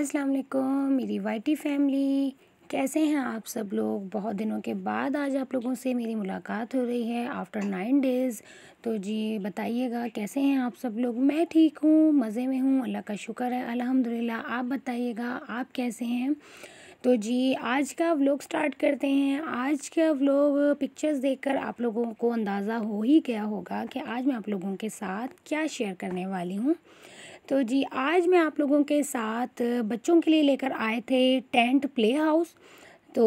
अस्सलाम वालेकुम मेरी वाइटी फैमिली कैसे हैं आप सब लोग बहुत दिनों के बाद आज आप लोगों से मेरी मुलाकात हो रही है आफ्टर नाइन डेज़ तो जी बताइएगा कैसे हैं आप सब लोग मैं ठीक हूँ मज़े में हूँ अल्लाह का शुक्र है अल्हम्दुलिल्लाह आप बताइएगा आप कैसे हैं तो जी आज का व्लॉग स्टार्ट करते हैं आज का व्लॉग पिक्चर्स देखकर आप लोगों को अंदाज़ा हो ही गया होगा कि आज मैं आप लोगों के साथ क्या शेयर करने वाली हूँ तो जी आज मैं आप लोगों के साथ बच्चों के लिए लेकर आए थे टेंट प्ले हाउस तो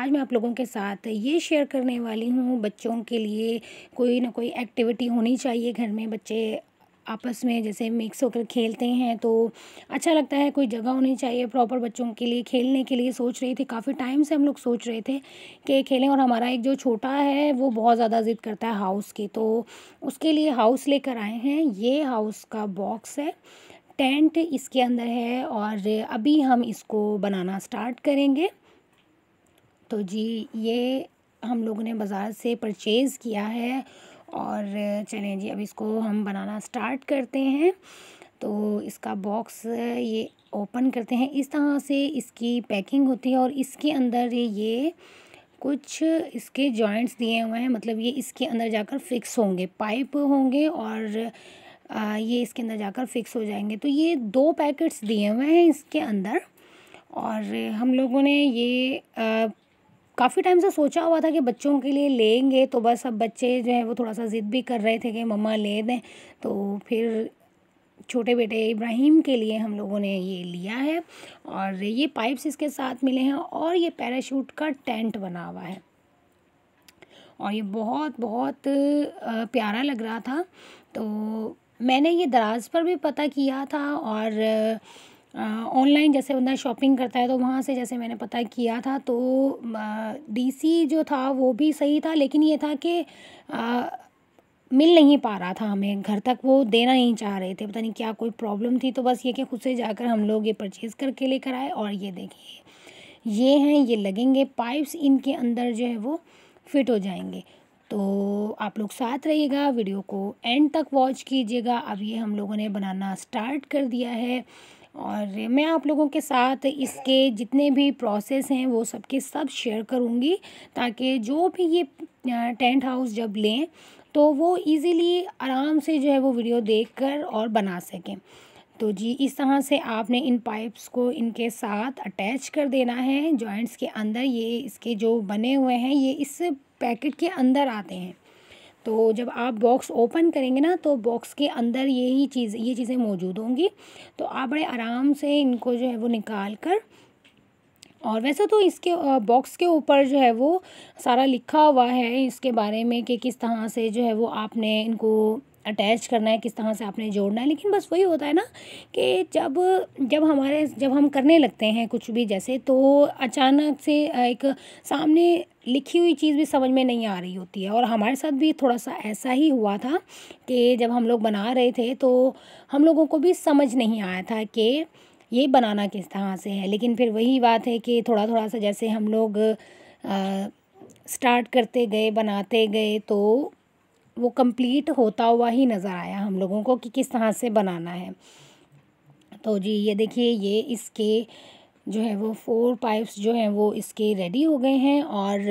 आज मैं आप लोगों के साथ ये शेयर करने वाली हूँ बच्चों के लिए कोई ना कोई एक्टिविटी होनी चाहिए घर में बच्चे आपस में जैसे मिक्स होकर खेलते हैं तो अच्छा लगता है कोई जगह होनी चाहिए प्रॉपर बच्चों के लिए खेलने के लिए सोच रही थी काफ़ी टाइम से हम लोग सोच रहे थे कि खेलें और हमारा एक जो छोटा है वो बहुत ज़्यादा ज़िद करता है हाउस की तो उसके लिए हाउस लेकर आए हैं ये हाउस का बॉक्स है टेंट इसके अंदर है और अभी हम इसको बनाना स्टार्ट करेंगे तो जी ये हम लोगों ने बाज़ार से परचेज़ किया है और चलें जी अब इसको हम बनाना स्टार्ट करते हैं तो इसका बॉक्स ये ओपन करते हैं इस तरह से इसकी पैकिंग होती है और इसके अंदर ये कुछ इसके जॉइंट्स दिए हुए हैं मतलब ये इसके अंदर जाकर फिक्स होंगे पाइप होंगे और ये इसके अंदर जाकर फिक्स हो जाएंगे तो ये दो पैकेट्स दिए हुए हैं इसके अंदर और हम लोगों ने ये काफ़ी टाइम से सोचा हुआ था कि बच्चों के लिए लेंगे तो बस अब बच्चे जो हैं वो थोड़ा सा ज़िद भी कर रहे थे कि मम्मा ले दें तो फिर छोटे बेटे इब्राहिम के लिए हम लोगों ने ये लिया है और ये पाइप्स इसके साथ मिले हैं और ये पैराशूट का टेंट बना हुआ है और ये बहुत बहुत प्यारा लग रहा था तो मैंने ये दराज पर भी पता किया था और ऑनलाइन जैसे बंदा शॉपिंग करता है तो वहाँ से जैसे मैंने पता किया था तो डीसी जो था वो भी सही था लेकिन ये था कि मिल नहीं पा रहा था हमें घर तक वो देना नहीं चाह रहे थे पता नहीं क्या कोई प्रॉब्लम थी तो बस ये कि खुद से जाकर हम लोग ये परचेज़ करके लेकर आए और ये देखिए ये हैं ये लगेंगे पाइप्स इनके अंदर जो है वो फिट हो जाएंगे तो आप लोग साथ रहिएगा वीडियो को एंड तक वॉच कीजिएगा अब ये हम लोगों ने बनाना स्टार्ट कर दिया है और मैं आप लोगों के साथ इसके जितने भी प्रोसेस हैं वो सबके सब शेयर करूँगी ताकि जो भी ये टेंट हाउस जब लें तो वो इजीली आराम से जो है वो वीडियो देखकर और बना सकें तो जी इस तरह से आपने इन पाइप्स को इनके साथ अटैच कर देना है जॉइंट्स के अंदर ये इसके जो बने हुए हैं ये इस पैकेट के अंदर आते हैं तो जब आप बॉक्स ओपन करेंगे ना तो बॉक्स के अंदर यही चीज़ ये चीज़ें मौजूद होंगी तो आप बड़े आराम से इनको जो है वो निकाल कर और वैसे तो इसके बॉक्स के ऊपर जो है वो सारा लिखा हुआ है इसके बारे में कि किस तरह से जो है वो आपने इनको अटैच करना है किस तरह से आपने जोड़ना है लेकिन बस वही होता है ना कि जब जब हमारे जब हम करने लगते हैं कुछ भी जैसे तो अचानक से एक सामने लिखी हुई चीज़ भी समझ में नहीं आ रही होती है और हमारे साथ भी थोड़ा सा ऐसा ही हुआ था कि जब हम लोग बना रहे थे तो हम लोगों को भी समझ नहीं आया था कि ये बनाना किस तरह से है लेकिन फिर वही बात है कि थोड़ा थोड़ा सा जैसे हम लोग स्टार्ट करते गए बनाते गए तो वो कंप्लीट होता हुआ ही नज़र आया हम लोगों को कि किस तरह से बनाना है तो जी ये देखिए ये इसके जो है वो फोर पाइप्स जो हैं वो इसके रेडी हो गए हैं और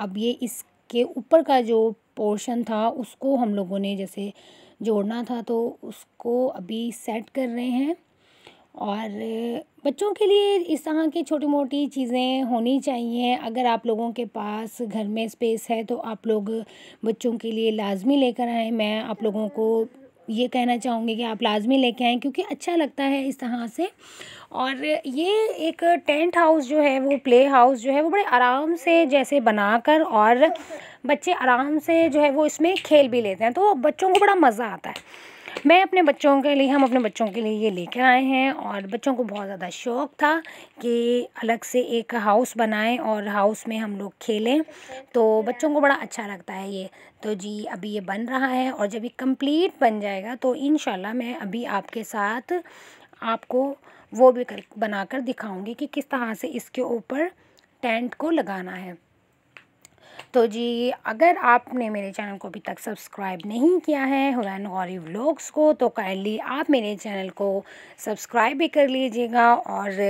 अब ये इसके ऊपर का जो पोर्शन था उसको हम लोगों ने जैसे जोड़ना था तो उसको अभी सेट कर रहे हैं और बच्चों के लिए इस तरह की छोटी मोटी चीज़ें होनी चाहिए अगर आप लोगों के पास घर में स्पेस है तो आप लोग बच्चों के लिए लाजमी लेकर आएँ मैं आप लोगों को ये कहना चाहूँगी कि आप लाजमी लेके आएँ क्योंकि अच्छा लगता है इस तरह से और ये एक टेंट हाउस जो है वो प्ले हाउस जो है वो बड़े आराम से जैसे बनाकर और बच्चे आराम से जो है वो इसमें खेल भी लेते हैं तो बच्चों को बड़ा मज़ा आता है मैं अपने बच्चों के लिए हम अपने बच्चों के लिए ये लेकर आए हैं और बच्चों को बहुत ज़्यादा शौक़ था कि अलग से एक हाउस बनाएं और हाउस में हम लोग खेलें तो बच्चों को बड़ा अच्छा लगता है ये तो जी अभी ये बन रहा है और जब ये कंप्लीट बन जाएगा तो इन मैं अभी आपके साथ आपको वो भी कर बना कर कि किस तरह से इसके ऊपर टेंट को लगाना है तो जी अगर आपने मेरे चैनल को अभी तक सब्सक्राइब नहीं किया है हुरैन गौरी व्लॉग्स को तो काइंडली आप मेरे चैनल को सब्सक्राइब भी कर लीजिएगा और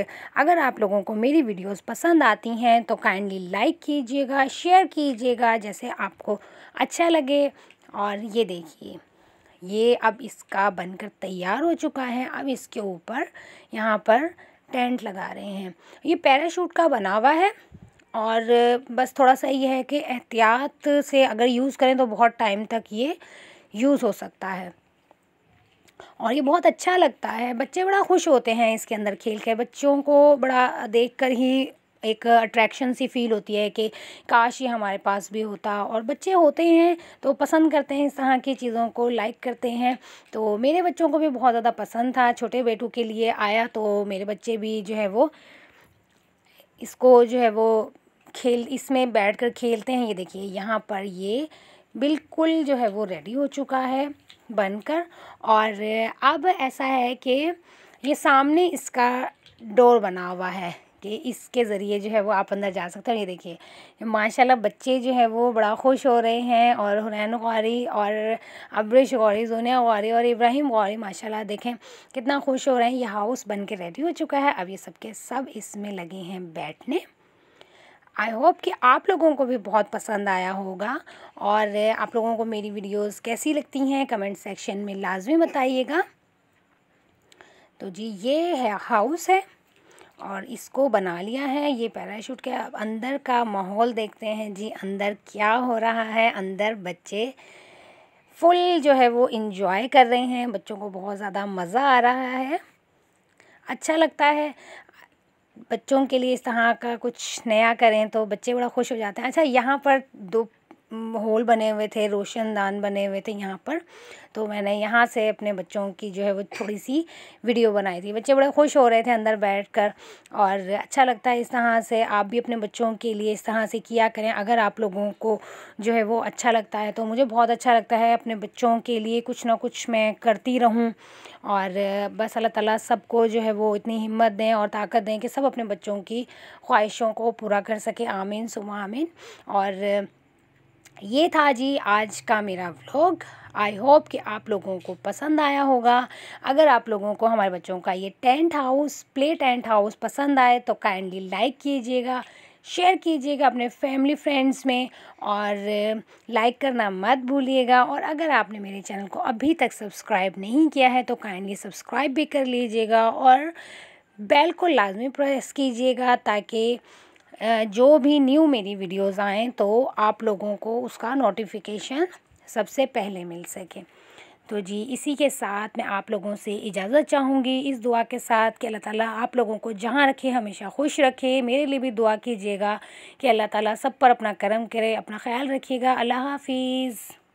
अगर आप लोगों को मेरी वीडियोस पसंद आती हैं तो काइंडली लाइक कीजिएगा शेयर कीजिएगा जैसे आपको अच्छा लगे और ये देखिए ये अब इसका बनकर तैयार हो चुका है अब इसके ऊपर यहाँ पर टेंट लगा रहे हैं ये पैराशूट का बना हुआ है और बस थोड़ा सा ये है कि एहतियात से अगर यूज़ करें तो बहुत टाइम तक ये यूज़ हो सकता है और ये बहुत अच्छा लगता है बच्चे बड़ा खुश होते हैं इसके अंदर खेल के बच्चों को बड़ा देख कर ही एक अट्रैक्शन सी फील होती है कि काश ये हमारे पास भी होता और बच्चे होते हैं तो पसंद करते हैं इस तरह की चीज़ों को लाइक करते हैं तो मेरे बच्चों को भी बहुत ज़्यादा पसंद था छोटे बेटों के लिए आया तो मेरे बच्चे भी जो है वो इसको जो है वो खेल इसमें बैठ कर खेलते हैं ये देखिए यहाँ पर ये बिल्कुल जो है वो रेडी हो चुका है बनकर और अब ऐसा है कि ये सामने इसका डोर बना हुआ है कि इसके ज़रिए जो है वो आप अंदर जा सकते हैं ये देखिए माशाल्लाह बच्चे जो है वो बड़ा खुश हो रहे हैं और हुनैन गौरी और अब्रेश गौरी जोनिया गौरी और इब्राहिम गौरी माशाल्लाह देखें कितना खुश हो रहे हैं ये हाउस बन के रेडी हो चुका है अब ये सबके सब इसमें लगे हैं बैठने आई होप कि आप लोगों को भी बहुत पसंद आया होगा और आप लोगों को मेरी वीडियोज़ कैसी लगती हैं कमेंट सेक्शन में लाजमी बताइएगा तो जी ये है हाउस है और इसको बना लिया है ये पैराशूट के अब अंदर का माहौल देखते हैं जी अंदर क्या हो रहा है अंदर बच्चे फुल जो है वो इन्जॉय कर रहे हैं बच्चों को बहुत ज़्यादा मज़ा आ रहा है अच्छा लगता है बच्चों के लिए इस तरह का कुछ नया करें तो बच्चे बड़ा खुश हो जाते हैं अच्छा यहाँ पर दो होल बने हुए थे रोशनदान बने हुए थे यहाँ पर तो मैंने यहाँ से अपने बच्चों की जो है वो थोड़ी सी वीडियो बनाई थी बच्चे बड़े खुश हो रहे थे अंदर बैठकर और अच्छा लगता है इस तरह से आप भी अपने बच्चों के लिए इस तरह से किया करें अगर आप लोगों को जो है वो अच्छा लगता है तो मुझे बहुत अच्छा लगता है अपने बच्चों के लिए कुछ ना कुछ मैं करती रहूँ और बस अल्लाह ताला सबको जो है वो इतनी हिम्मत दें और ताकत दें कि सब अपने बच्चों की ख्वाहिशों को पूरा कर सके आमीन सुबह आमीन और ये था जी आज का मेरा व्लॉग आई होप कि आप लोगों को पसंद आया होगा अगर आप लोगों को हमारे बच्चों का ये tent house play tent house पसंद आए तो काइंडली लाइक कीजिएगा शेयर कीजिएगा अपने फैमिली फ्रेंड्स में और लाइक करना मत भूलिएगा और अगर आपने मेरे चैनल को अभी तक सब्सक्राइब नहीं किया है तो काइंडली सब्सक्राइब भी कर लीजिएगा और बेल को लाजमी प्रेस कीजिएगा ताकि जो भी न्यू मेरी वीडियोस आएँ तो आप लोगों को उसका नोटिफिकेशन सबसे पहले मिल सके तो जी इसी के साथ मैं आप लोगों से इजाज़त चाहूँगी इस दुआ के साथ कि अल्लाह ताला आप लोगों को जहाँ रखे हमेशा खुश रखे मेरे लिए भी दुआ कीजिएगा कि अल्लाह ताला सब पर अपना करम करे अपना ख्याल रखिएगा अल्लाह हाफिज़